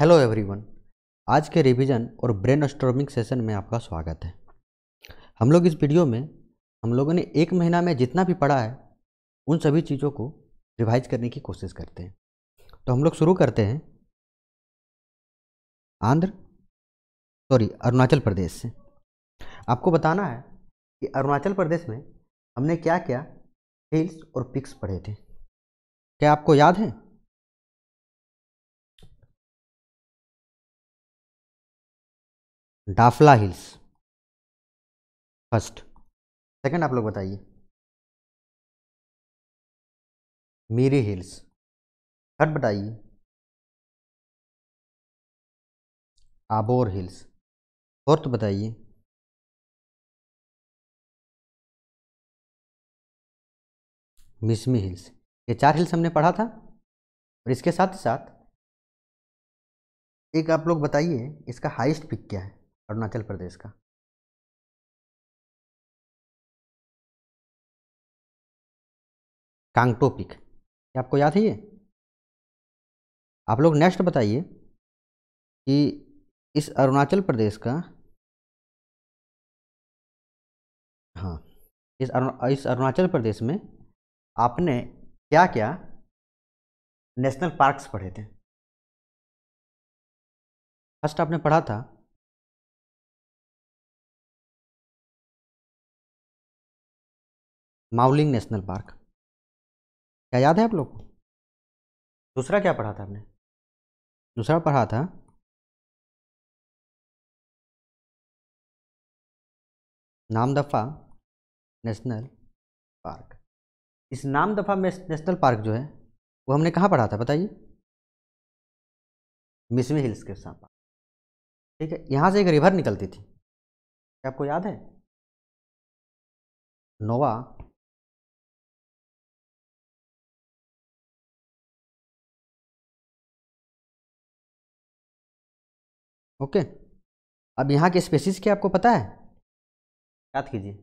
Hello everyone आज के revision और ब्रेन स्ट्रोमिंग सेशन में आपका स्वागत है हम लोग इस वीडियो में हम लोगों ने एक महीना में जितना भी पढ़ा है उन सभी चीज़ों को रिवाइज करने की कोशिश करते हैं तो हम लोग शुरू करते हैं आंध्र सॉरी अरुणाचल प्रदेश से आपको बताना है कि अरुणाचल प्रदेश में हमने क्या क्या हिल्स और पिक्स पढ़े थे क्या आपको याद है डाफला हिल्स फर्स्ट सेकंड आप लोग बताइए मीरी हिल्स थर्ड बताइए आबोर हिल्स फोर्थ बताइए मिसमी हिल्स ये चार हिल्स हमने पढ़ा था और इसके साथ ही साथ एक आप लोग बताइए इसका हाईएस्ट पिक क्या है अरुणाचल प्रदेश का कांगटो पिक आपको याद है ये आप लोग नेक्स्ट बताइए कि इस अरुणाचल प्रदेश का हाँ इस इस अरुणाचल प्रदेश में आपने क्या क्या नेशनल पार्क्स पढ़े थे फर्स्ट आपने पढ़ा था माउलिंग नेशनल पार्क क्या याद है आप लोग को दूसरा क्या पढ़ा था हमने दूसरा पढ़ा था नामदफा नेशनल पार्क इस नामदफा नेशनल पार्क जो है वो हमने कहाँ पढ़ा था बताइए मिसमी हिल्स के साथ ठीक है यहाँ से एक रिवर निकलती थी क्या आपको याद है नोवा ओके अब यहाँ के स्पेसिस क्या आपको पता है याद कीजिए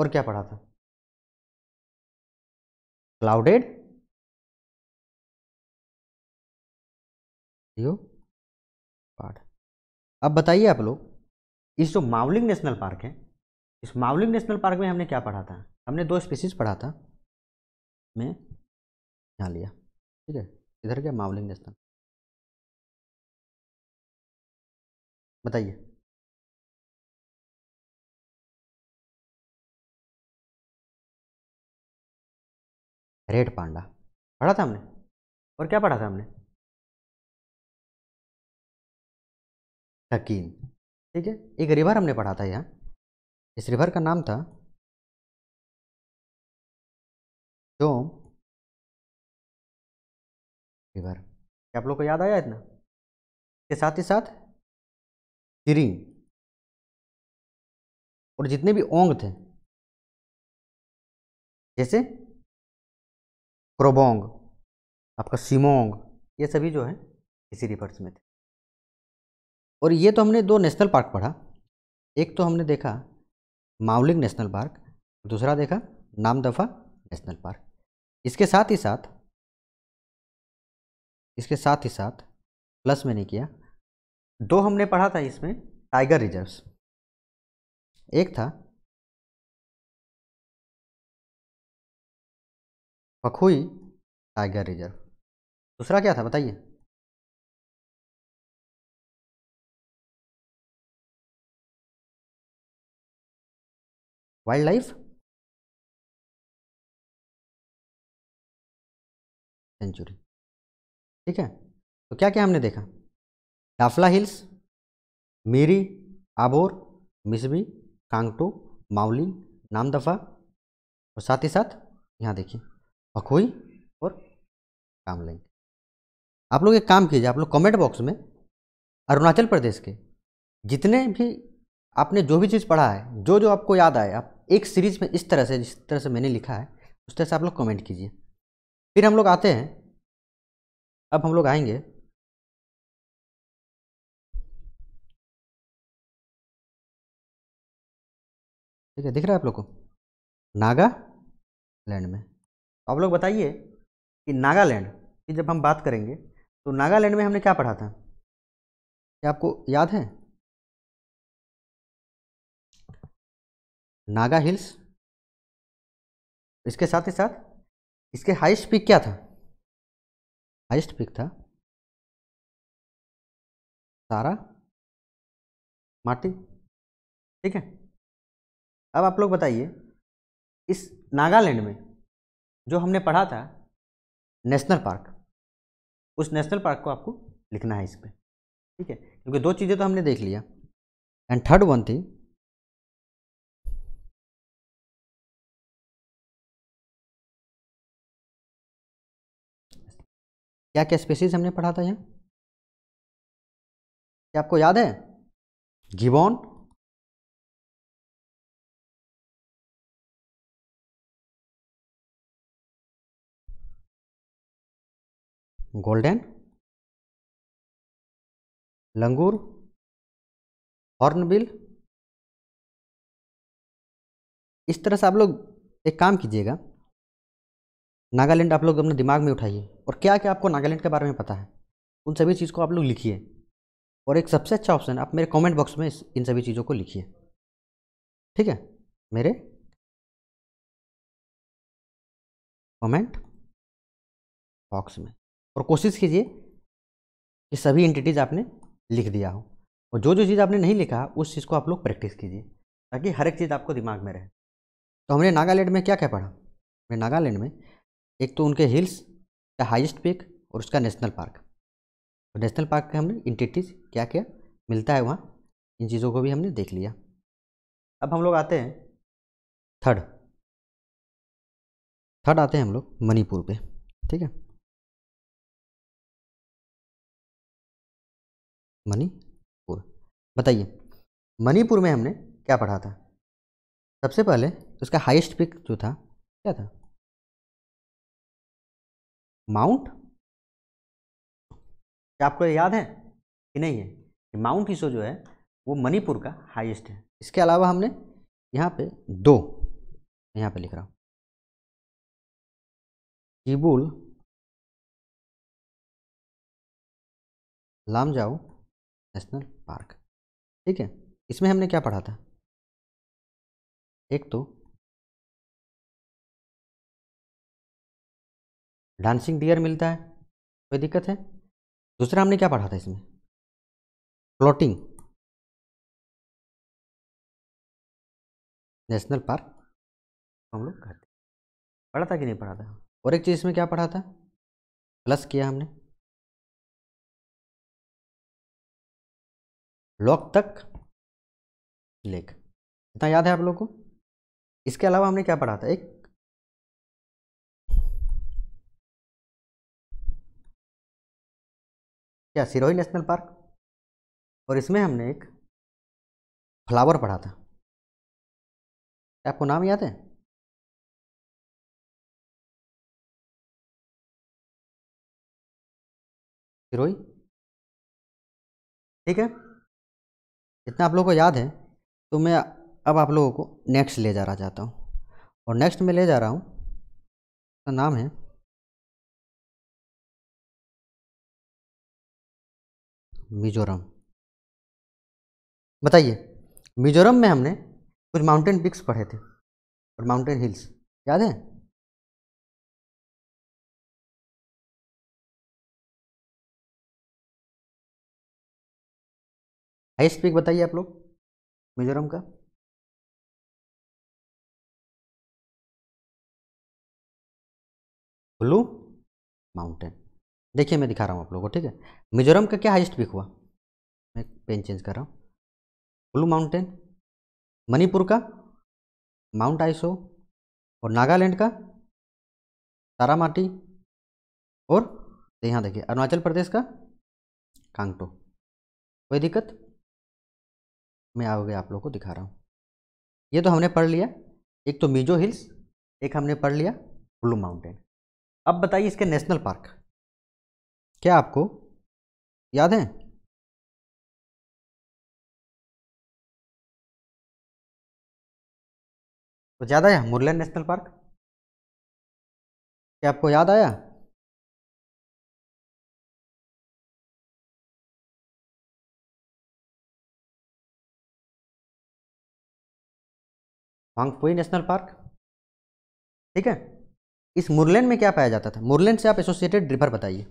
और क्या पढ़ा था क्लाउडेड पार्ट अब बताइए आप लोग इस जो माउलिंग नेशनल पार्क है इस मावलिंग नेशनल पार्क में हमने क्या पढ़ा था हमने दो स्पीसीज पढ़ा था मैं यहाँ लिया ठीक है इधर क्या मावलिंग नेशनल बताइए रेड पांडा पढ़ा था हमने और क्या पढ़ा था हमने थकीन ठीक है एक रिवर हमने पढ़ा था यहाँ इस रिवर का नाम था डोम रिवर क्या आप लोग को याद आया इतना के साथ ही साथ तिरी और जितने भी ओंग थे जैसे क्रोबोंग आपका सिमोंग ये सभी जो है इसी रिवर्स में थे और ये तो हमने दो नेशनल पार्क पढ़ा एक तो हमने देखा माउलिंग नेशनल पार्क दूसरा देखा नामदफा नेशनल पार्क इसके साथ ही साथ इसके साथ ही साथ प्लस मैंने किया दो हमने पढ़ा था इसमें टाइगर रिजर्व्स एक था पखुई टाइगर रिजर्व दूसरा क्या था बताइए लाइफ सेंचुरी ठीक है तो क्या क्या हमने देखा डाफला हिल्स मीरी आबोर मिसबी कांगटू माउली नामदफा और साथ ही साथ यहाँ देखिए पखोई और कामलिंग आप लोग एक काम कीजिए आप लोग कमेंट बॉक्स में अरुणाचल प्रदेश के जितने भी आपने जो भी चीज़ पढ़ा है जो जो आपको याद आए आप एक सीरीज में इस तरह से जिस तरह से मैंने लिखा है उस तरह से आप लोग कमेंट कीजिए फिर हम लोग आते हैं अब हम लोग आएंगे ठीक है दिख रहा है आप लोग को नागालैंड में तो आप लोग बताइए कि नागालैंड की जब हम बात करेंगे तो नागालैंड में हमने क्या पढ़ा था क्या आपको याद है नागा हिल्स इसके साथ ही साथ इसके हाईएस्ट पिक क्या था हाइस्ट पिक था सारा माटी ठीक है अब आप लोग बताइए इस नागालैंड में जो हमने पढ़ा था नेशनल पार्क उस नेशनल पार्क को आपको लिखना है इस पर ठीक है क्योंकि दो चीज़ें तो हमने देख लिया एंड थर्ड वन थी क्या क्या स्पेसीज हमने पढ़ा था यहाँ क्या आपको याद है गिबॉन गोल्डन लंगूर हॉर्नबिल इस तरह से आप लोग एक काम कीजिएगा नागालैंड आप लोग अपने दिमाग में उठाइए और क्या क्या आपको नागालैंड के बारे में पता है उन सभी चीज़ को आप लोग लिखिए और एक सबसे अच्छा ऑप्शन आप मेरे कमेंट बॉक्स में इन सभी चीज़ों को लिखिए ठीक है मेरे कमेंट बॉक्स में और कोशिश कीजिए कि सभी एंटिटीज़ आपने लिख दिया हो और जो जो चीज़ आपने नहीं लिखा उस चीज़ को आप लोग प्रैक्टिस कीजिए ताकि हर एक चीज़ आपको दिमाग में रहे तो हमने नागालैंड में क्या क्या पढ़ा हमने नागालैंड में एक तो उनके हिल्स का हाइस्ट पीक और उसका नेशनल पार्क नेशनल पार्क का हमने इंटिटीज क्या क्या मिलता है वहाँ इन चीज़ों को भी हमने देख लिया अब हम लोग आते हैं थर्ड थर्ड आते हैं हम लोग मणिपुर पे ठीक है मणिपुर बताइए मणिपुर में हमने क्या पढ़ा था सबसे पहले तो उसका हाईएस्ट पिक जो था क्या था माउंट क्या आपको याद है कि नहीं है माउंट ईसो जो है वो मणिपुर का हाईएस्ट है इसके अलावा हमने यहाँ पे दो यहाँ पे लिख रहा हूँ किबुल लामजाओ नेशनल पार्क ठीक है इसमें हमने क्या पढ़ा था एक तो डांसिंग डियर मिलता है कोई दिक्कत है दूसरा हमने क्या पढ़ा था इसमें फ्लोटिंग नेशनल पार्क हम लोग कहते पढ़ा था कि नहीं पढ़ा था और एक चीज़ इसमें क्या पढ़ा था प्लस किया हमने लॉक तक लेक इतना याद है आप लोग को इसके अलावा हमने क्या पढ़ा था एक क्या सिरोही नेशनल पार्क और इसमें हमने एक फ्लावर पढ़ा था आपको नाम याद है सिरोही ठीक है इतना आप लोगों को याद है तो मैं अब आप लोगों को नेक्स्ट ले जा रहा चाहता हूँ और नेक्स्ट में ले जा रहा हूँ उसका नाम है मिजोरम बताइए मिजोरम में हमने कुछ माउंटेन पिक्स पढ़े थे और माउंटेन हिल्स याद है हाइस्ट पिक बताइए आप लोग मिजोरम का ब्लू माउंटेन देखिए मैं दिखा रहा हूँ आप लोगों को ठीक है मिजोरम का क्या हाइस्ट पीक हुआ मैं पेन चेंज कर रहा हूँ ब्लू माउंटेन मणिपुर का माउंट आइसो और नागालैंड का तारामाटी और तो यहाँ देखिए अरुणाचल प्रदेश का कांगटो कोई दिक्कत मैं आओगे आप लोग को दिखा रहा हूँ ये तो हमने पढ़ लिया एक तो मीजो हिल्स एक हमने पढ़ लिया ब्लू माउंटेन अब बताइए इसके नेशनल पार्क क्या आपको याद है तो याद आया मुरलैन नेशनल पार्क क्या आपको याद आया वांगपुई नेशनल पार्क ठीक है इस मुरलैन में क्या पाया जाता था मुरलैन से आप एसोसिएटेड रिवर बताइए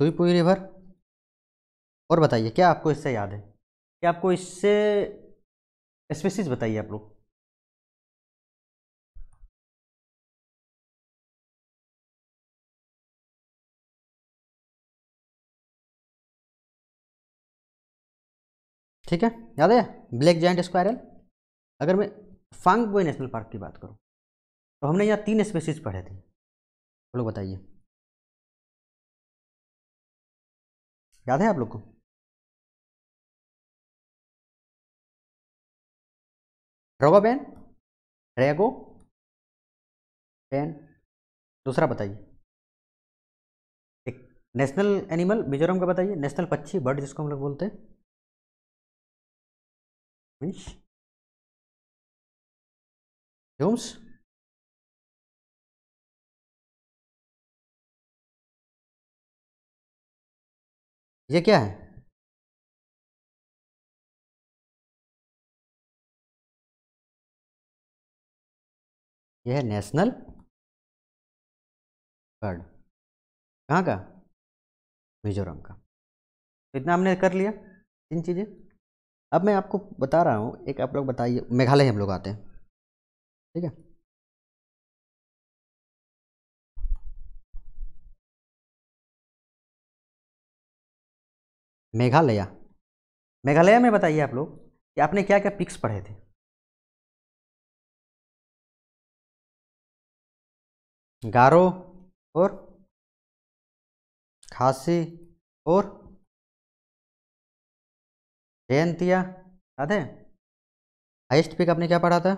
टू पुई रिवर और बताइए क्या आपको इससे याद है क्या आपको इससे स्पेसिस बताइए आप लोग ठीक है याद है ब्लैक जॉइंट स्क्वायरल अगर मैं फांग बोए नेशनल पार्क की बात करूँ तो हमने यहाँ तीन स्पेसिस पढ़े थे लोग बताइए याद है आप लोग को रॉबा बैन रेगो बैन दूसरा बताइए एक नेशनल एनिमल मिजोरम का बताइए नेशनल पक्षी बर्ड जिसको हम लोग बोलते हैं मीन्स ये क्या है यह है नेशनल बर्ड कहाँ का मिजोरम का तो इतना हमने कर लिया तीन चीज़ें अब मैं आपको बता रहा हूँ एक आप लोग बताइए मेघालय हम लोग आते हैं ठीक है मेघालय मेघालय में बताइए आप लोग कि आपने क्या क्या पिक्स पढ़े थे गारो और खासी और जयंतिया याद है हाइस्ट पिक आपने क्या पढ़ा था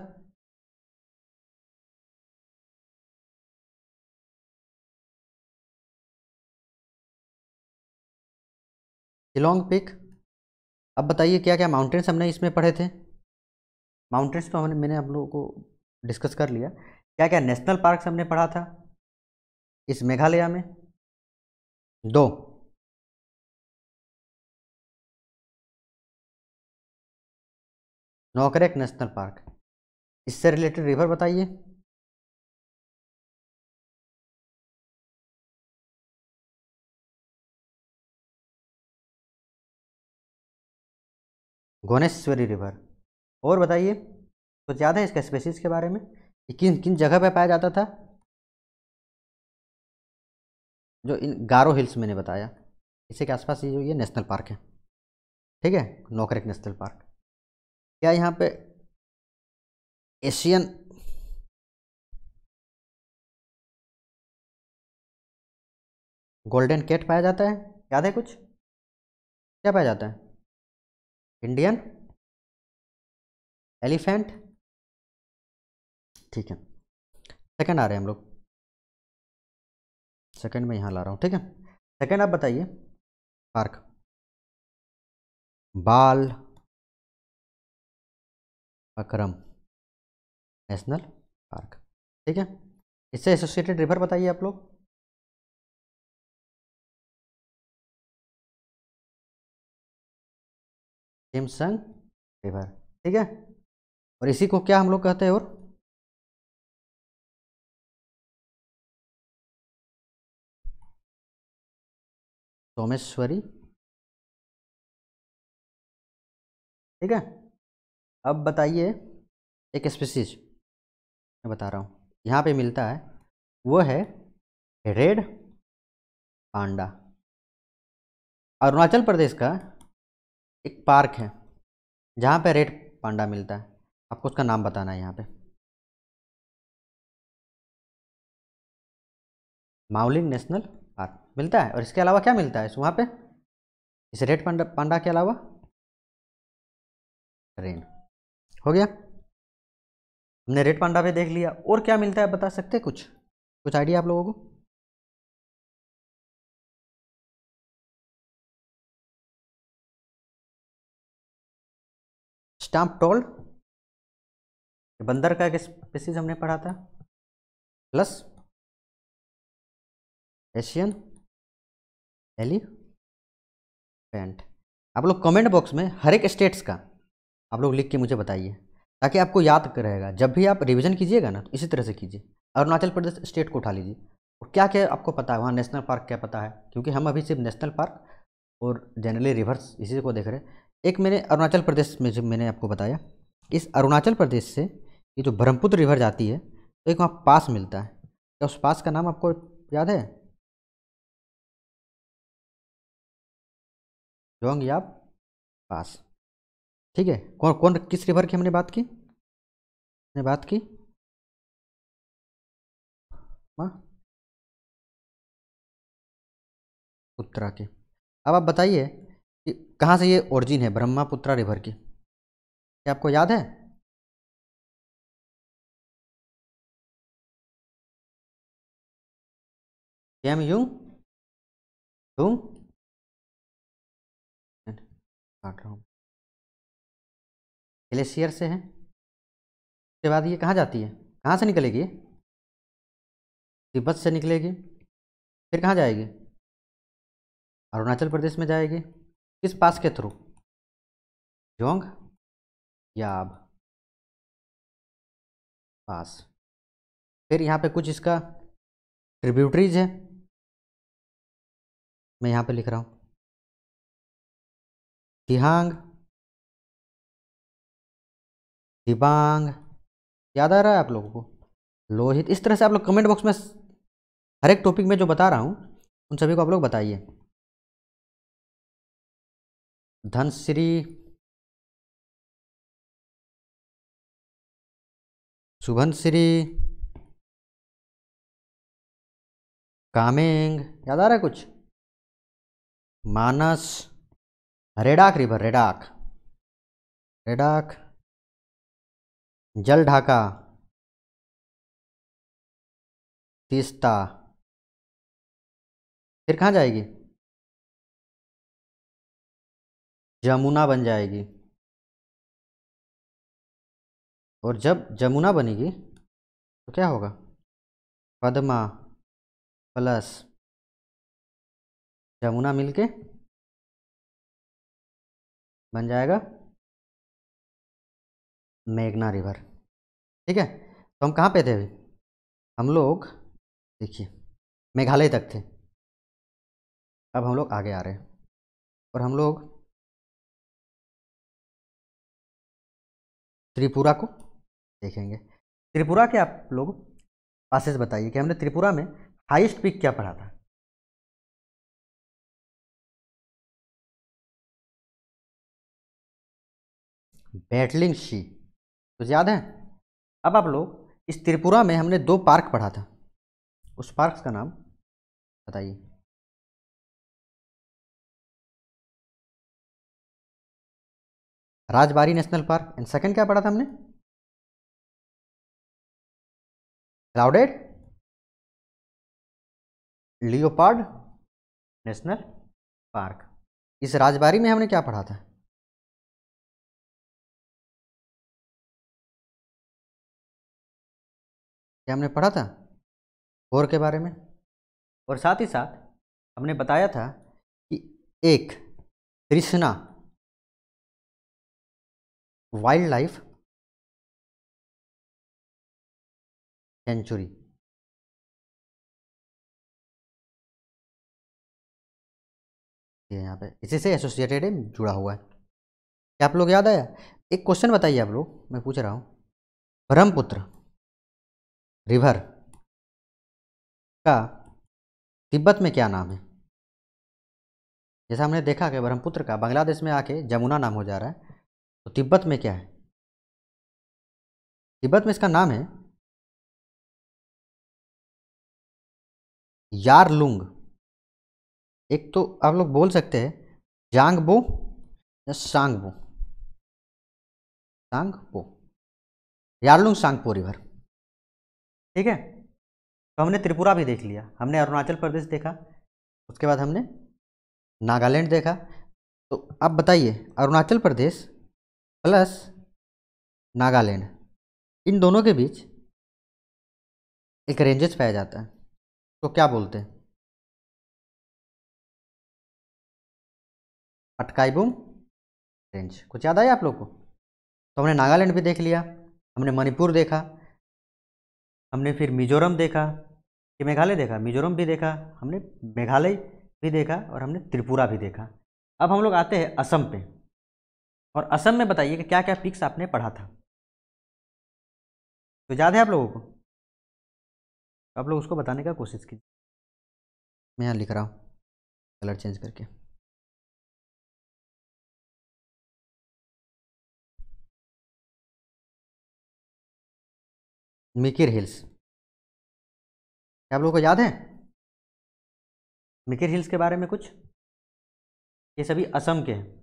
शिलोंग पिक अब बताइए क्या क्या माउंटेन्स हमने इसमें पढ़े थे माउंटेन्स तो हमने मैंने आप लोगों को डिस्कस कर लिया क्या क्या नेशनल पार्क हमने पढ़ा था इस मेघालय में दो नौकरेक नेशनल पार्क इससे रिलेटेड रिवर बताइए गोनेश्वरी रिवर और बताइए कुछ याद है इसका स्पेसिस के बारे में कि किन किन जगह पर पाया जाता था जो इन गारो हिल्स मैंने बताया इसी के आसपास ये जो ये नेशनल पार्क है ठीक है नौकरेक नेशनल पार्क क्या यहाँ पे एशियन गोल्डन केट पाया जाता है याद है कुछ क्या पाया जाता है इंडियन एलिफेंट ठीक है सेकंड आ रहे हैं हम लोग सेकंड में यहां ला रहा हूं ठीक है सेकंड आप बताइए पार्क बाल अक्रम नेशनल पार्क ठीक है इससे एसोसिएटेड रिवर बताइए आप लोग जेमसन रिवर ठीक है और इसी को क्या हम लोग कहते हैं और सोमेश्वरी ठीक है अब बताइए एक स्पीसीज मैं बता रहा हूँ यहाँ पे मिलता है वो है रेड पांडा अरुणाचल प्रदेश का एक पार्क है जहाँ पे रेड पांडा मिलता है आपको उसका नाम बताना है यहाँ पे माउलिन नेशनल पार्क मिलता है और इसके अलावा क्या मिलता है इस वहाँ पे इस रेड पांडा पांडा के अलावा रेन हो गया हमने रेड पांडा पे देख लिया और क्या मिलता है बता सकते कुछ कुछ आइडिया आप लोगों को स्टाम्प टोल बंदर का एक स्पेसिस हमने पढ़ा था प्लस एशियन एलिफेंट आप लोग कमेंट बॉक्स में हर एक स्टेट्स का आप लोग लिख के मुझे बताइए ताकि आपको याद रहेगा जब भी आप रिवीजन कीजिएगा ना तो इसी तरह से कीजिए अरुणाचल प्रदेश स्टेट को उठा लीजिए और क्या क्या आपको पता है वहाँ नेशनल पार्क क्या पता है क्योंकि हम अभी सिर्फ नेशनल पार्क और जनरली रिवर्स इसी को देख रहे हैं एक मैंने अरुणाचल प्रदेश में जो मैंने आपको बताया इस अरुणाचल प्रदेश से ये जो ब्रह्मपुत्र रिवर जाती है तो एक वहाँ पास मिलता है क्या उस पास का नाम आपको याद है जोंग याब पास ठीक है कौन कौन किस रिवर की हमने बात की हमने बात की हाँ। उत्तरा की अब आप बताइए कहाँ से ये ओरिजिन है ब्रह्मापुत्रा रिवर की क्या आपको याद है एम यू टू काट रहा हूँ ग्लेशियर से है उसके बाद ये कहाँ जाती है कहाँ से निकलेगी तिब्बत से निकलेगी फिर कहाँ जाएगी अरुणाचल प्रदेश में जाएगी किस पास के थ्रू जोंग याब पास फिर यहाँ पे कुछ इसका ट्रिब्यूटरीज है मैं यहाँ पे लिख रहा हूँ दिहांग दिबांग याद आ रहा है आप लोगों को लोहित इस तरह से आप लोग कमेंट बॉक्स में हर एक टॉपिक में जो बता रहा हूँ उन सभी को आप लोग बताइए धनश्री शुभनश्री कामेंग याद आ रहा है कुछ मानस रेडाक रिवर रेडाक रेडाक जल ढाका तीस्ता फिर कहाँ जाएगी जमुना बन जाएगी और जब जमुना बनेगी तो क्या होगा पद्मा प्लस जमुना मिलके बन जाएगा मेघना रिवर ठीक है तो हम कहाँ पे थे अभी हम लोग देखिए मेघालय तक थे अब हम लोग आगे आ रहे हैं और हम लोग त्रिपुरा को देखेंगे त्रिपुरा के आप लोग पासेज बताइए कि हमने त्रिपुरा में हाईएस्ट पीक क्या पढ़ा था बैटलिंग शी तो याद है अब आप लोग इस त्रिपुरा में हमने दो पार्क पढ़ा था उस पार्क का नाम बताइए Rajbari national park and second क्या पढ़ा था हमने क्लाउडेड लियोपार्ड नेशनल पार्क इस राजबारी में हमने क्या पढ़ा था क्या हमने पढ़ा था गोर के बारे में और साथ ही साथ हमने बताया था कि एक तृष्णा वाइल्ड लाइफ सेंचुरी यहाँ पे इसी से एसोसिएटेड है जुड़ा हुआ है क्या आप लोग याद आया एक क्वेश्चन बताइए आप लोग मैं पूछ रहा हूँ ब्रह्मपुत्र रिवर का तिब्बत में क्या नाम है जैसा हमने देखा कि ब्रह्मपुत्र का बांग्लादेश में आके जमुना नाम हो जा रहा है तो तिब्बत में क्या है तिब्बत में इसका नाम है यारलुंग एक तो आप लोग बोल सकते हैं जांगबो या सांगबो सांगपो यारलुंग सांगपो रिवर ठीक है तो हमने त्रिपुरा भी देख लिया हमने अरुणाचल प्रदेश देखा उसके बाद हमने नागालैंड देखा तो अब बताइए अरुणाचल प्रदेश प्लस नागालैंड इन दोनों के बीच एक रेंजेस पाया जाता है तो क्या बोलते हैं अटकाइबुम रेंज कुछ याद आया आप लोग को तो हमने नागालैंड भी देख लिया हमने मणिपुर देखा हमने फिर मिजोरम देखा कि मेघालय देखा मिजोरम भी देखा हमने मेघालय भी देखा और हमने त्रिपुरा भी देखा अब हम लोग आते हैं असम पे और असम में बताइए कि क्या क्या पिक्स आपने पढ़ा था तो याद है आप लोगों को तो आप लोग उसको बताने का कोशिश कीजिए मैं यहाँ लिख रहा हूँ कलर चेंज करके मिकिर हिल्स क्या आप लोगों को याद है मिकिर हिल्स के बारे में कुछ ये सभी असम के हैं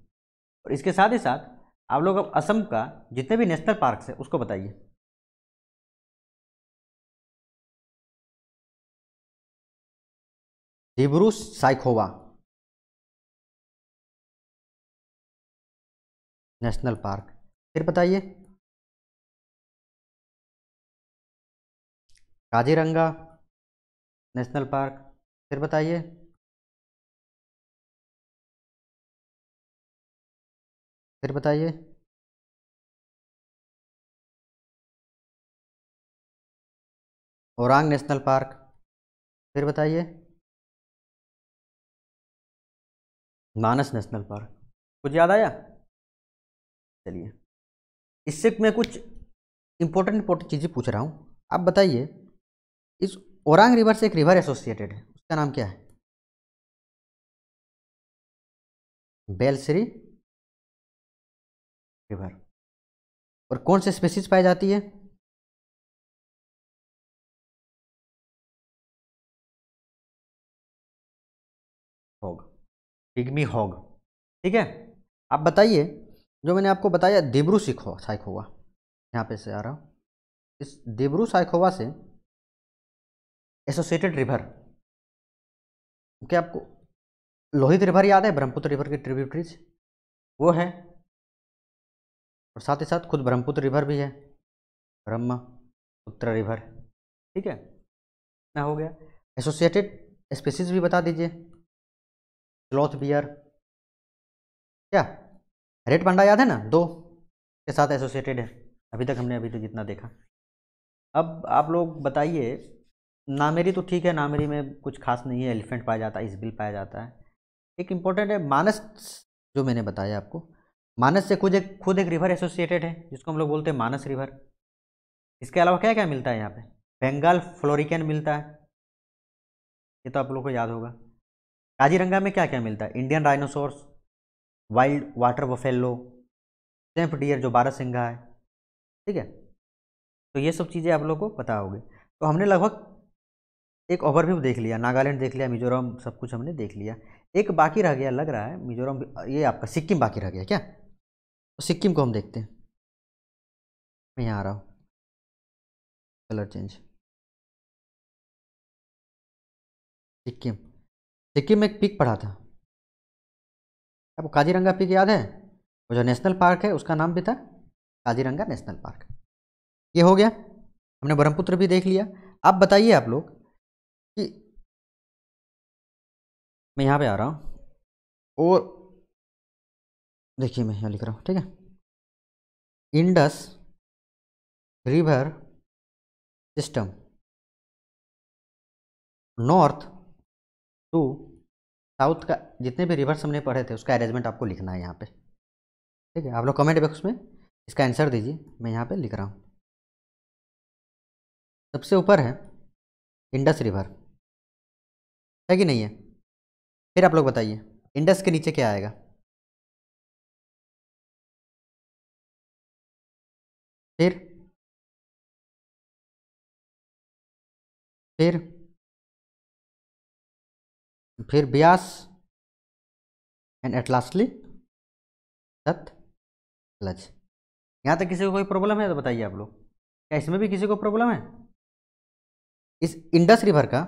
और इसके साथ ही साथ आप लोग अब असम का जितने भी नेशनल पार्क है उसको बताइए डिब्रू साइकोवा नेशनल पार्क फिर बताइए काजीरंगा नेशनल पार्क फिर बताइए फिर बताइए औरंग नेशनल पार्क फिर बताइए मानस नेशनल पार्क कुछ याद आया चलिए इससे मैं कुछ इंपॉर्टेंट इंपॉर्टेंट चीज़ें पूछ रहा हूँ आप बताइए इस औरंग रिवर से एक रिवर एसोसिएटेड है उसका नाम क्या है बेलसरी रिवर और कौन से स्पेसीज पाई जाती है हॉग पिग्मी हॉग ठीक है आप बताइए जो मैंने आपको बताया देब्रू सिखो साइकोवा यहाँ पे से आ रहा हूँ इस देब्रू साइकोवा से एसोसिएटेड रिवर क्या आपको लोहित रिवर याद है ब्रह्मपुत्र रिवर की ट्रिब्यूटरीज वो है और साथ ही साथ खुद ब्रह्मपुत्र रिवर भी है ब्रह्मपुत्र रिवर ठीक है इतना हो गया एसोसिएटेड स्पीसीज भी बता दीजिए क्लॉथ बियर क्या रेड पांडा याद है ना दो के साथ एसोसिएटेड है अभी तक हमने अभी तक जितना देखा अब आप लोग बताइए नामेरी तो ठीक है नामेरी में कुछ खास नहीं है एलिफेंट पाया जाता है इस बिल पाया जाता है एक इम्पोर्टेंट है मानस जो मैंने बताया आपको मानस से खुद एक खुद एक रिवर एसोसिएटेड है जिसको हम लोग बोलते हैं मानस रिवर इसके अलावा क्या क्या मिलता है यहाँ पे बंगाल फ्लोरिकन मिलता है ये तो आप लोग को याद होगा काजीरंगा में क्या क्या मिलता है Indian rhinoceros wild water buffalo swamp deer जो बारह सिंघा है ठीक है तो ये सब चीज़ें आप लोग को पता होगी तो हमने लगभग एक ओवरव्यू देख लिया नागालैंड देख लिया मिजोरम सब कुछ हमने देख लिया एक बाकी रह गया लग रहा है मिजोरम ये आपका सिक्किम बाकी रह गया क्या तो सिक्किम को हम देखते हैं मैं यहाँ आ रहा हूँ कलर चेंज सिक्किम सिक्किम में एक पिक पढ़ा था अब काजीरंगा पिक याद है वो जो नेशनल पार्क है उसका नाम भी था काजीरंगा नेशनल पार्क ये हो गया हमने ब्रह्मपुत्र भी देख लिया आप बताइए आप लोग कि मैं यहाँ पे आ रहा हूँ और देखिए मैं यहाँ लिख रहा हूँ ठीक है Indus river system north to south का जितने भी रिवर्स हमने पढ़े थे उसका अरेंजमेंट आपको लिखना है यहाँ पे ठीक है आप लोग कमेंट बॉक्स में इसका आंसर दीजिए मैं यहाँ पे लिख रहा हूँ सबसे ऊपर है इंडस रिवर है कि नहीं है फिर आप लोग बताइए इंडस के नीचे क्या आएगा फिर फिर फिर Beas and at lastly Sutlej यहाँ तक किसी को कोई प्रॉब्लम है तो बताइए आप लोग क्या इसमें भी किसी को प्रॉब्लम है इस इंडस रिवर का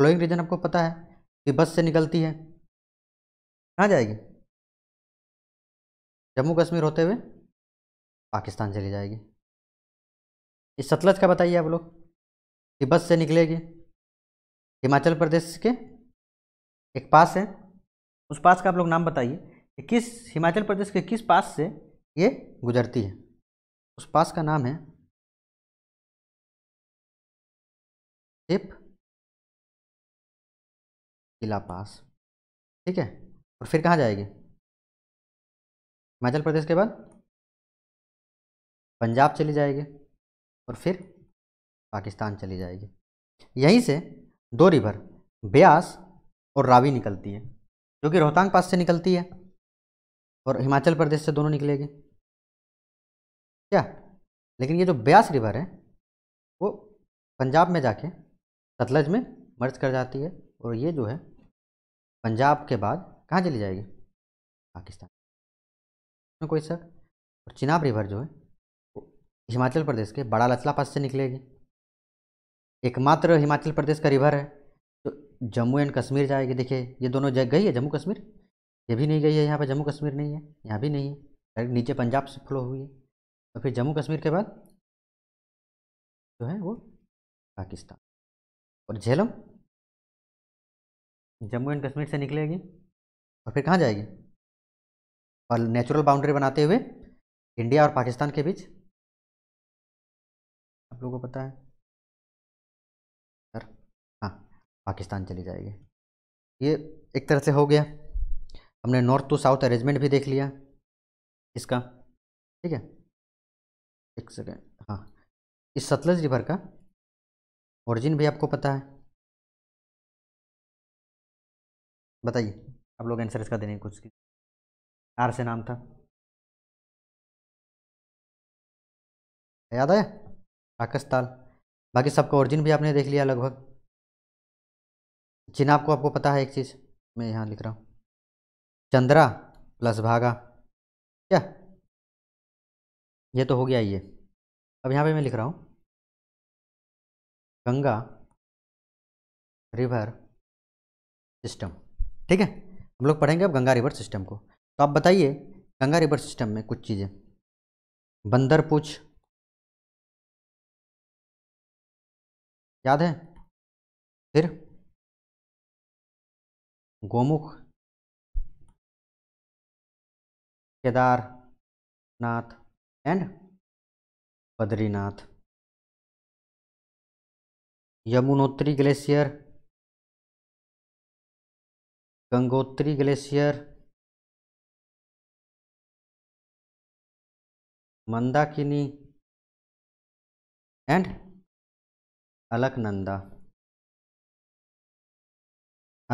फ्लोइंग रीजन आपको पता है कि बस से निकलती है कहाँ जाएगी जम्मू कश्मीर होते हुए पाकिस्तान चली जाएगी इस सतलज का बताइए आप लोग कि बस से निकलेगी हिमाचल प्रदेश के एक पास है उस पास का आप लोग नाम बताइए कि किस हिमाचल प्रदेश के किस पास से ये गुजरती है उस पास का नाम है किला पास ठीक है और फिर कहाँ जाएगी हिमाचल प्रदेश के बाद पंजाब चली जाएगी और फिर पाकिस्तान चली जाएगी यहीं से दो रिवर ब्यास और रावी निकलती है जो कि रोहतांग पास से निकलती है और हिमाचल प्रदेश से दोनों निकलेगी क्या लेकिन ये जो ब्यास रिवर है वो पंजाब में जाके सतलज में मर्ज कर जाती है और ये जो है पंजाब के बाद कहाँ चली जाएगी पाकिस्तान कोई शक और चिनाब रिवर जो है हिमाचल प्रदेश के बड़ा लचला पास से निकलेगी एकमात्र हिमाचल प्रदेश का रिवर है तो जम्मू एंड कश्मीर जाएगी देखिए ये दोनों जगह गई है जम्मू कश्मीर ये भी नहीं गई है यहाँ पर जम्मू कश्मीर नहीं है यहाँ भी नहीं है डायरेक्ट नीचे पंजाब से फ्लो हुई है और तो फिर जम्मू कश्मीर के बाद जो है वो पाकिस्तान और झेलम जम्मू एंड कश्मीर से निकलेगी और फिर कहाँ जाएगी और नेचुरल बाउंड्री बनाते हुए इंडिया और पाकिस्तान के बीच आप लोगों को पता है सर हाँ पाकिस्तान चली जाएगी ये एक तरह से हो गया हमने नॉर्थ टू साउथ अरेंजमेंट भी देख लिया इसका ठीक है एक सेकेंड हाँ इस सतलज रिवर का ओरिजिन भी आपको पता है बताइए आप लोग आंसर इसका देने की कोशिश आर से नाम था याद है पाकिस्तान बाकी सबका ओरिजिन भी आपने देख लिया लगभग चिनाब आपको आपको पता है एक चीज़ मैं यहाँ लिख रहा हूँ चंद्रा प्लस भागा क्या ये तो हो गया ये अब यहाँ पे मैं लिख रहा हूँ गंगा रिवर सिस्टम ठीक है हम लोग पढ़ेंगे अब गंगा रिवर सिस्टम को तो आप बताइए गंगा रिवर सिस्टम में कुछ चीज़ें बंदरपुछ याद है फिर Gaumukh Kedarnath and Badrinath Yamunotri glacier Gangotri glacier Mandakini and Alaknanda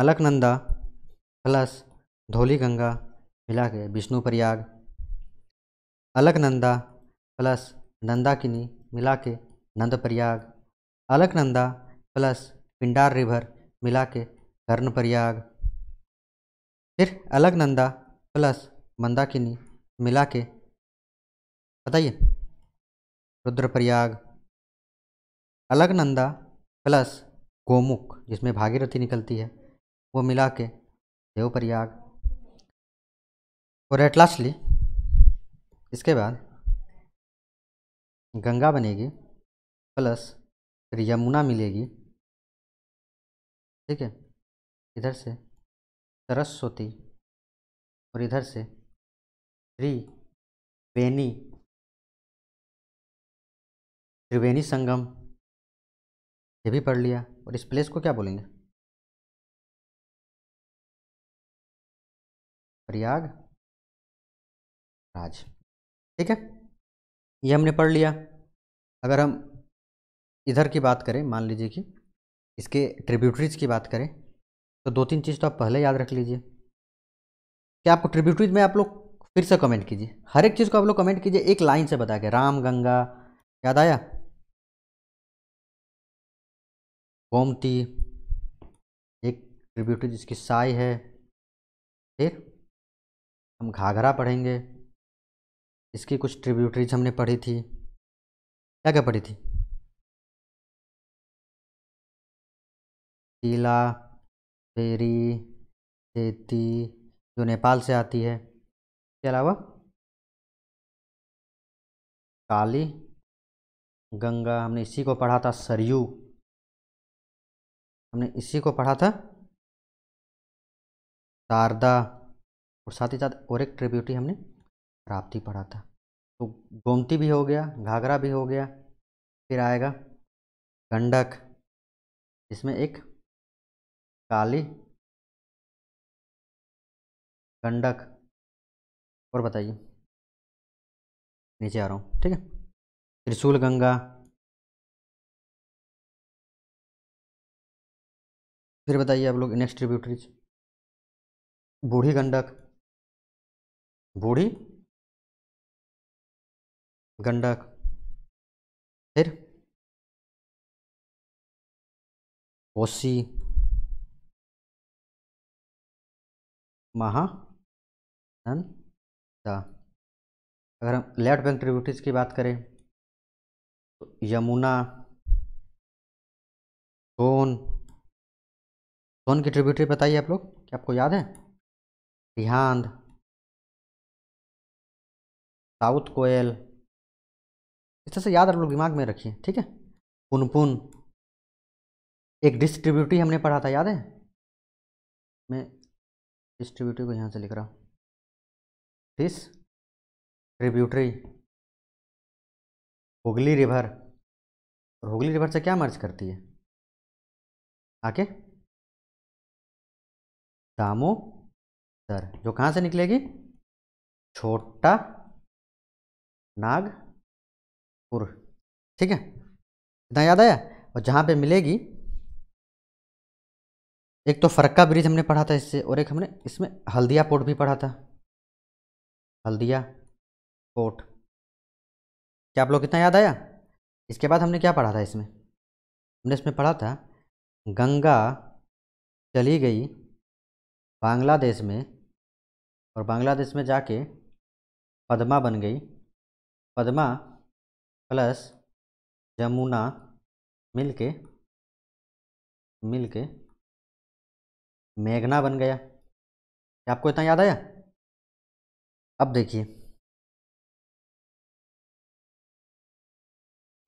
Alaknanda plus Dhauli Ganga मिला के विष्णु प्रयाग अलकनंदा प्लस नंदाकिनी मिला के Nandprayag Alaknanda plus Pindar river मिला के कर्ण प्रयाग फिर अलकनंदा प्लस मंदाकिनी मिला के बताइए रुद्रप्रयाग अलगनंदा प्लस गोमुख जिसमें भागीरथी निकलती है वो मिला के देवप्रयाग और एट लास्टली इसके बाद गंगा बनेगी प्लस फिर यमुना मिलेगी ठीक है इधर से सरस्वती और इधर से श्री बेनी त्रिवेणी संगम ये भी पढ़ लिया और इस प्लेस को क्या बोलेंगे प्रयाग राज ठीक है ये हमने पढ़ लिया अगर हम इधर की बात करें मान लीजिए कि इसके ट्रिब्यूटरीज की बात करें तो दो तीन चीज़ तो आप पहले याद रख लीजिए क्या आपको ट्रिब्यूटरीज में आप लोग फिर से कमेंट कीजिए हर एक चीज़ को आप लोग कमेंट कीजिए एक लाइन से बता के राम गंगा याद आया गोमती एक ट्रिब्यूटरी जिसकी साई है फिर हम घाघरा पढ़ेंगे इसकी कुछ ट्रिब्यूटरीज हमने पढ़ी थी क्या क्या पढ़ी थी तीला फेरी खेती जो नेपाल से आती है इसके अलावा काली गंगा हमने इसी को पढ़ा था सरयू हमने इसी को पढ़ा था शारदा और साथ ही साथ और एक ट्रिब्यूटी हमने राप्ती पढ़ा था तो गोमती भी हो गया घाघरा भी हो गया फिर आएगा गंडक इसमें एक काली गंडक और बताइए नीचे आ रहा हूँ ठीक है त्रिशूल गंगा फिर बताइए आप लोग नेक्स्ट ट्रिब्यूटरीज बूढ़ी गंडक बूढ़ी गंडक फिर कोसी महानंदा अगर हम लेफ्ट बैंक ट्रिब्यूटरीज की बात करें तो यमुना सोन कौन की ट्रिब्यूटरी बताइए आप लोग क्या आपको याद है रिहांद साउथ कोयल इस तरह से याद आप लोग दिमाग में रखिए ठीक है पुनपुन एक डिस्ट्रीब्यूटरी हमने पढ़ा था याद है मैं डिस्ट्रीब्यूटरी को यहाँ से लिख रहा हूँ डिस ट्रिब्यूटरी हुगली रिवर और हुगली रिवर से क्या मर्ज करती है आके दामोदर जो कहाँ से निकलेगी छोटा नागपुर ठीक है इतना याद आया और जहाँ पे मिलेगी एक तो फरक्का ब्रिज हमने पढ़ा था इससे और एक हमने इसमें हल्दिया पोर्ट भी पढ़ा था हल्दिया पोर्ट क्या आप लोग इतना याद आया इसके बाद हमने क्या पढ़ा था इसमें हमने इसमें पढ़ा था गंगा चली गई बांग्लादेश में और बांग्लादेश में जाके पद्मा बन गई पद्मा प्लस जमुना मिलके मिलके मेघना बन गया क्या आपको इतना याद आया अब देखिए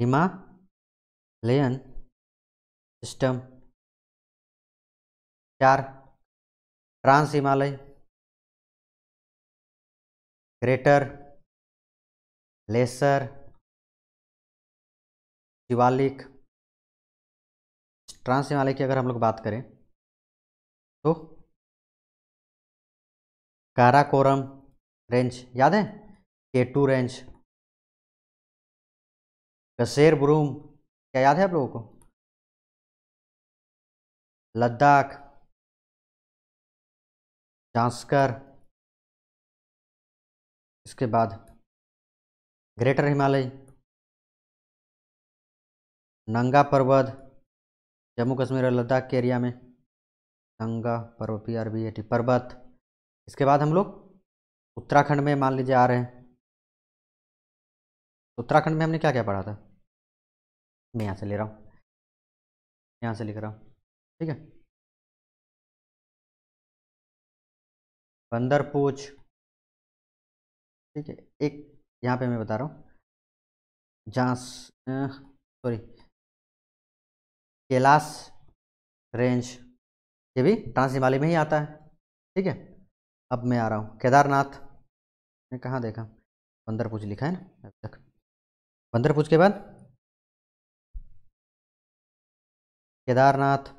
हिमा लेन सिस्टम चार trans Himalaya greater lesser Shivalik trans Himalaya की अगर हम लोग बात करें तो काराकोरम रेंज याद है केटू रेंज कसेर ब्रूम क्या याद है आप लोगों को लद्दाख जांच कर इसके बाद ग्रेटर हिमालय नंगा पर्वत जम्मू कश्मीर और लद्दाख के एरिया में Nanga Parbat P R B A T Parbat इसके बाद हम लोग उत्तराखंड में मान लीजिए आ रहे हैं उत्तराखंड में हमने क्या क्या पढ़ा था मैं यहाँ से ले रहा हूँ यहाँ से लिख रहा हूँ ठीक है पूछ ठीक है एक यहाँ पे मैं बता रहा हूँ जांस सॉरी कैलाश रेंज ये भी ट्रांस हिमालय में ही आता है ठीक है अब मैं आ रहा हूँ केदारनाथ मैं कहाँ देखा पूछ लिखा है ना अब तक पूछ के बाद केदारनाथ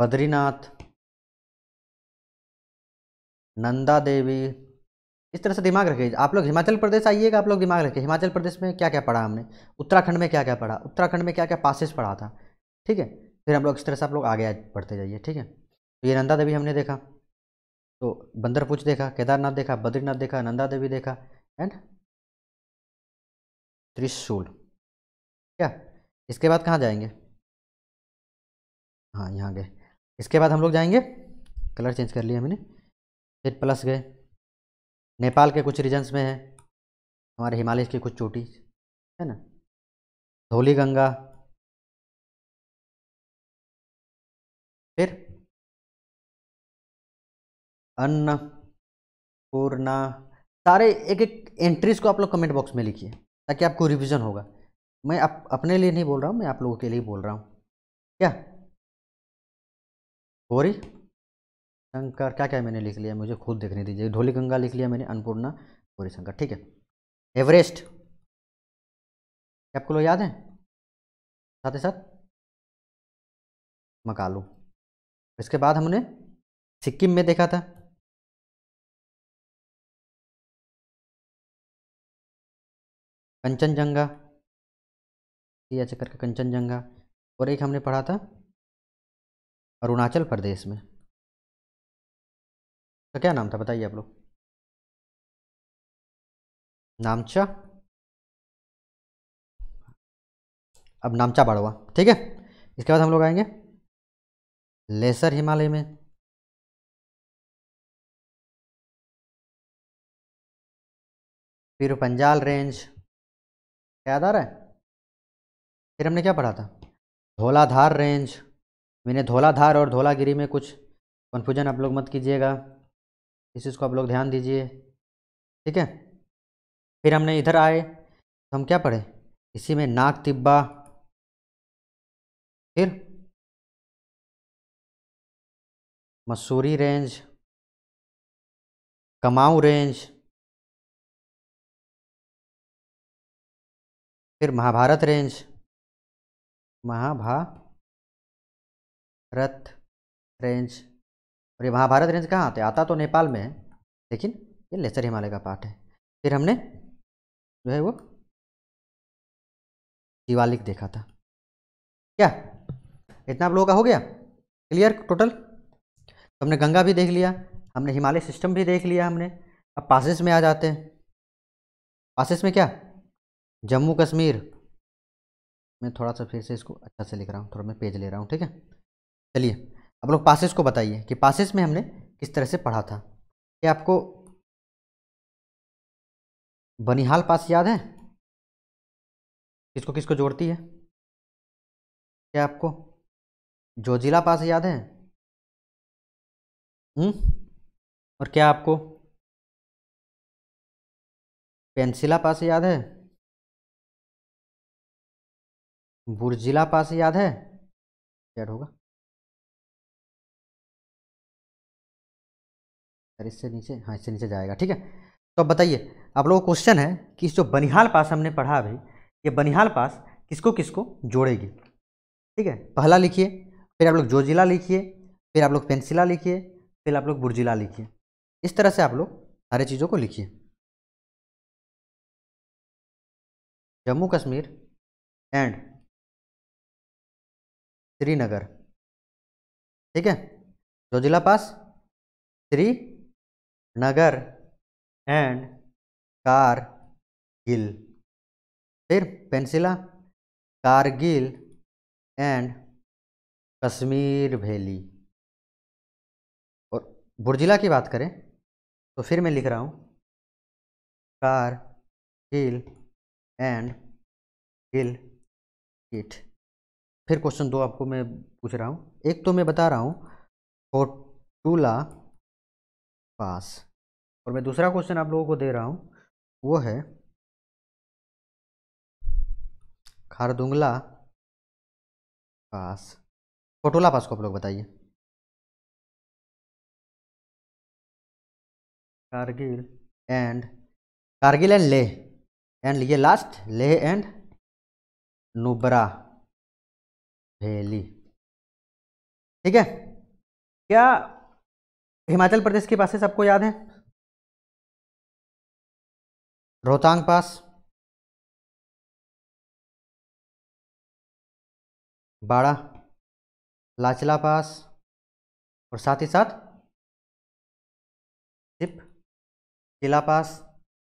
बद्रीनाथ नंदा देवी इस तरह से दिमाग रखिए आप लोग हिमाचल प्रदेश आइएगा आप लोग दिमाग रखिए हिमाचल प्रदेश में क्या क्या पढ़ा हमने उत्तराखंड में क्या क्या पढ़ा उत्तराखंड में क्या क्या पासिस पढ़ा था ठीक है फिर हम लोग इस तरह से आप लोग आगे बढ़ते जाइए ठीक है तो ये नंदा देवी हमने देखा तो बंदर देखा केदारनाथ देखा बद्रीनाथ देखा नंदा देवी देखा एंड त्रिशूल क्या इसके बाद कहाँ जाएंगे हाँ यहाँ गए इसके बाद हम लोग जाएंगे कलर चेंज कर लिया हमने फिर प्लस गए नेपाल के कुछ रीजन्स में है हमारे हिमालय की कुछ चोटी है ना धोली गंगा फिर अन्न पूर्णा सारे एक एक एंट्रीज को आप लोग कमेंट बॉक्स में लिखिए ताकि आपको रिवीजन होगा मैं आप अपने लिए नहीं बोल रहा हूँ मैं आप लोगों के लिए बोल रहा हूँ क्या रही शंकर क्या क्या मैंने लिख लिया मुझे खुद देखने दीजिए ढोली गंगा लिख लिया मैंने अन्नपूर्णा गौरी शंकर ठीक है एवरेस्ट आपको लोग याद है साथ ही साथ मकालू इसके बाद हमने सिक्किम में देखा था कंचनजंगा या चक्कर का कंचनजंगा और एक हमने पढ़ा था अरुणाचल प्रदेश में तो क्या नाम था बताइए आप लोग नामचा अब नामचा बाड़वा ठीक है इसके बाद हम लोग आएंगे लेसर हिमालय में फिर पंजाल रेंज याद आ रहा है फिर हमने क्या पढ़ा था धोलाधार रेंज मैंने धोलाधार और धोलागिरी में कुछ कन्फ्यूजन आप लोग मत कीजिएगा इस चीज़ को आप लोग ध्यान दीजिए ठीक है फिर हमने इधर आए तो हम क्या पढ़े इसी में नाग तिब्बा फिर मसूरी रेंज कमाऊ रेंज फिर महाभारत रेंज महाभारत रेंज और ये महाभारत रेंज कहाँ आते आता तो नेपाल में है लेकिन ये लेसर हिमालय का पार्ट है फिर हमने जो है वो शिवालिक देखा था क्या इतना आप लोगों का हो गया क्लियर टोटल हमने गंगा भी देख लिया हमने हिमालय सिस्टम भी देख लिया हमने अब पासिस में आ जाते हैं पासिस में क्या जम्मू कश्मीर मैं थोड़ा सा फिर से इसको अच्छा से लिख रहा हूँ थोड़ा मैं पेज ले रहा हूँ ठीक है चलिए आप लोग पासिस को बताइए कि पासेस में हमने किस तरह से पढ़ा था क्या आपको बनिहाल पास याद है किसको किसको जोड़ती है क्या आपको जोजिला पास याद है हुँ? हम्म? और क्या आपको पेंसिला पास याद है बुरजिला पास याद है क्या होगा सर इससे नीचे हाँ इससे नीचे जाएगा ठीक है तो अब बताइए आप लोगों को क्वेश्चन है कि जो बनिहाल पास हमने पढ़ा अभी ये बनिहाल पास किसको किसको जोड़ेगी ठीक है पहला लिखिए फिर आप लोग जोजिला लिखिए फिर आप लोग पेंसिला लिखिए फिर आप लोग बुर्जिला लिखिए इस तरह से आप लोग सारे चीज़ों को लिखिए जम्मू कश्मीर एंड श्रीनगर ठीक है Zojila pass Srinagar and Kargil फिर पेंसिला कारगिल एंड कश्मीर वैली और बुर्जिला की बात करें तो फिर मैं लिख रहा हूँ कार हिल एंड गिल किट फिर क्वेश्चन दो आपको मैं पूछ रहा हूँ एक तो मैं बता रहा हूँ फोटूला पास और मैं दूसरा क्वेश्चन आप लोगों को दे रहा हूँ वो है खारदुंगला पास कोटोला पास को आप लोग बताइए Kargil and Kargil and Leh and ये last Leh and Nubra valley ठीक है क्या हिमाचल प्रदेश के पास सबको याद है रोहतांग पास बाड़ा लाचला पास और साथ ही साथ सिप किला पास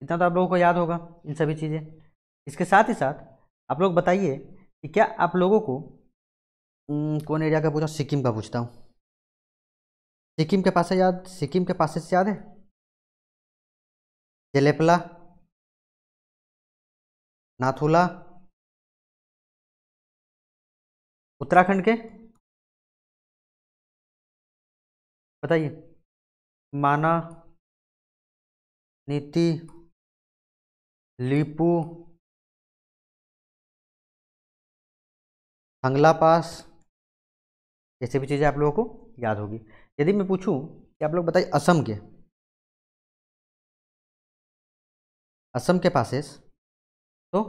इतना तो आप लोगों को याद होगा इन सभी चीज़ें इसके साथ ही साथ आप लोग बताइए कि क्या आप लोगों को कौन एरिया का पूछा सिक्किम का पूछता हूँ सिक्किम के पास याद सिक्किम के पास से याद है जलेपला नाथुला उत्तराखंड के बताइए माना नीति लीपू हंगला पास ऐसे भी चीज़ें आप लोगों को याद होगी यदि मैं पूछूं कि आप लोग बताइए असम के असम के पासेस तो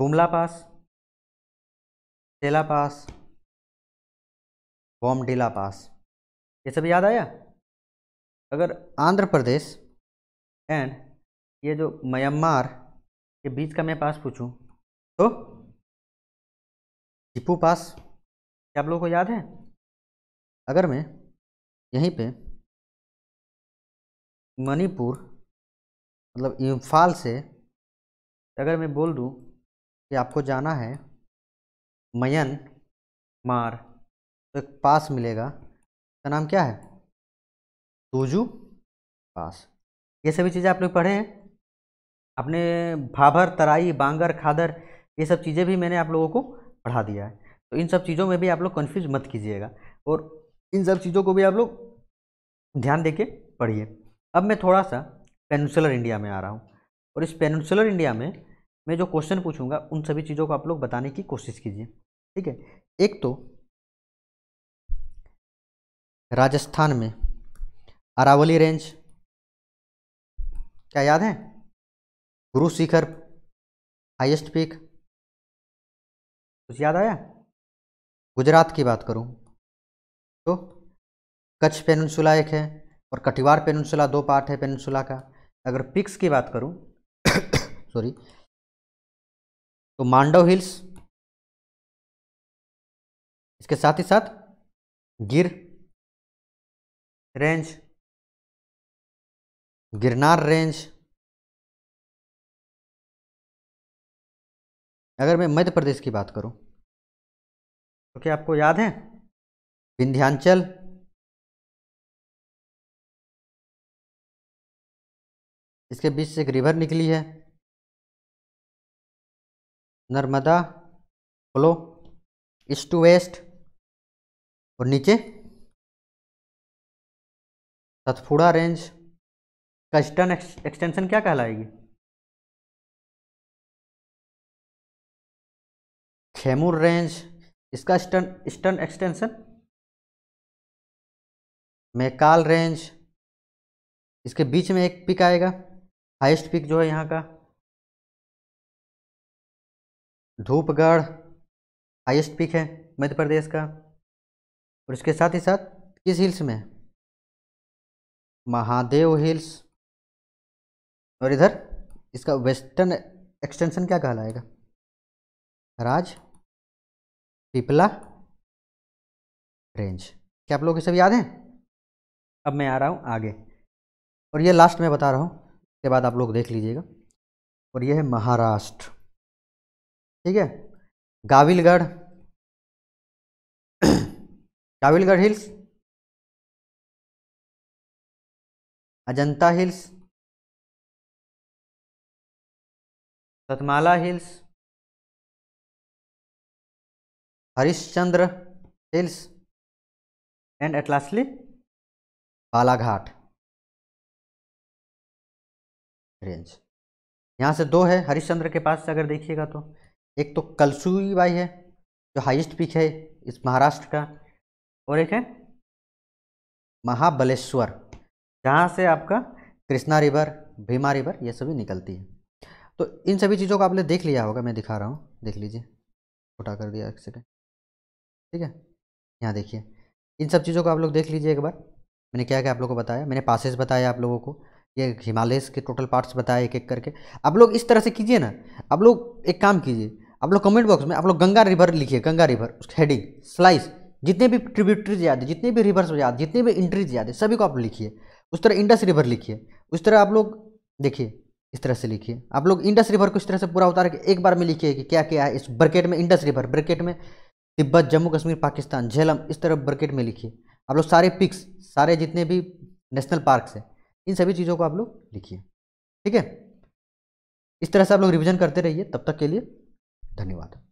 बुमला पास तेला पास बॉमडिला पास ये सब याद आया अगर आंध्र प्रदेश एंड ये जो म्यांमार के बीच का मैं पास पूछूं तो टिपू पास क्या आप लोगों को याद है अगर मैं यहीं पे मणिपुर मतलब इम्फाल से अगर मैं बोल दूं कि आपको जाना है मयन मार तो एक पास मिलेगा इसका नाम क्या है तुजू पास ये सभी चीज़ें आप लोग पढ़े हैं अपने भाभर तराई बांगर खादर ये सब चीज़ें भी मैंने आप लोगों को पढ़ा दिया है तो इन सब चीज़ों में भी आप लोग कन्फ्यूज मत कीजिएगा और इन सब चीज़ों को भी आप लोग ध्यान दे के पढ़िए अब मैं थोड़ा सा पेनसुलर इंडिया में आ रहा हूँ और इस पेनसुलर इंडिया में मैं जो क्वेश्चन पूछूंगा उन सभी चीज़ों को आप लोग बताने की कोशिश कीजिए ठीक है एक तो राजस्थान में अरावली रेंज क्या याद है गुरु शिखर हाईएस्ट पीक कुछ याद आया गुजरात की बात करूँ तो कच्छ पेनसुला एक है और कटिवार पेनसुला दो पार्ट है पेनसुला का अगर पिक्स की बात करूँ सॉरी तो मांडव हिल्स इसके साथ ही साथ गिर रेंज गिरनार रेंज अगर मैं मध्य प्रदेश की बात करूं ओके आपको याद है विंध्यांचल इसके बीच से एक रिवर निकली है Narmada flow east to west और नीचे सतफुड़ा रेंज का ईस्टर्न एक्सटेंशन क्या कहलाएगी खेमूर रेंज इसका stern stern extension Maikal range इसके बीच में एक पिक आएगा हाईएस्ट पिक जो है यहाँ का धूपगढ़ हाईएस्ट पिक है मध्य प्रदेश का और इसके साथ ही साथ किस हिल्स में महादेव हिल्स और इधर इसका वेस्टर्न एक्सटेंशन क्या कहलाएगा राज पिपला रेंज क्या आप लोग ये सब याद हैं अब मैं आ रहा हूँ आगे और ये लास्ट में बता रहा हूँ उसके बाद आप लोग देख लीजिएगा और ये है महाराष्ट्र ठीक है Gawilgarh Gawilgarh hills Ajanta hills Satmala hills Harishchandra hills and at lastly Balaghat range यहाँ से दो है हरिश्चंद्र के पास से अगर देखिएगा तो एक तो कलसुई बाई है जो हाईएस्ट पीक है इस महाराष्ट्र का और एक है महाबलेश्वर जहाँ से आपका कृष्णा रिवर भीमा रिवर ये सभी निकलती है तो इन सभी चीज़ों को आपने देख लिया होगा मैं दिखा रहा हूँ देख लीजिए उठा कर दिया एक सेकेंड ठीक है यहाँ देखिए इन सब चीज़ों को आप लोग देख लीजिए एक बार मैंने क्या क्या आप लोगों को बताया मैंने पासेस बताए आप लोगों को ये हिमालयस के टोटल पार्ट्स बताए एक एक करके आप लोग इस तरह से कीजिए ना आप लोग एक काम कीजिए आप लोग कमेंट बॉक्स में आप लोग गंगा रिवर लिखिए गंगा रिवर उसके हेडिंग स्लाइस जितने भी ट्रिब्यूटरीज याद है जितने भी रिवर्स याद जितने भी इंट्रीज याद है सभी को आप लिखिए उस तरह इंडस रिवर लिखिए उस तरह आप लोग देखिए इस तरह से लिखिए आप लोग इंडस रिवर को इस तरह से पूरा उतार के एक बार में लिखिए कि क्या क्या है इस ब्रकेट में इंडस रिवर ब्रकेट में तिब्बत जम्मू कश्मीर पाकिस्तान झेलम इस तरह ब्रकेट में लिखिए आप लोग सारे पिक्स सारे जितने भी नेशनल पार्क्स हैं इन सभी चीज़ों को आप लोग लिखिए ठीक है इस तरह से आप लोग रिविजन करते रहिए तब तक के लिए धन्यवाद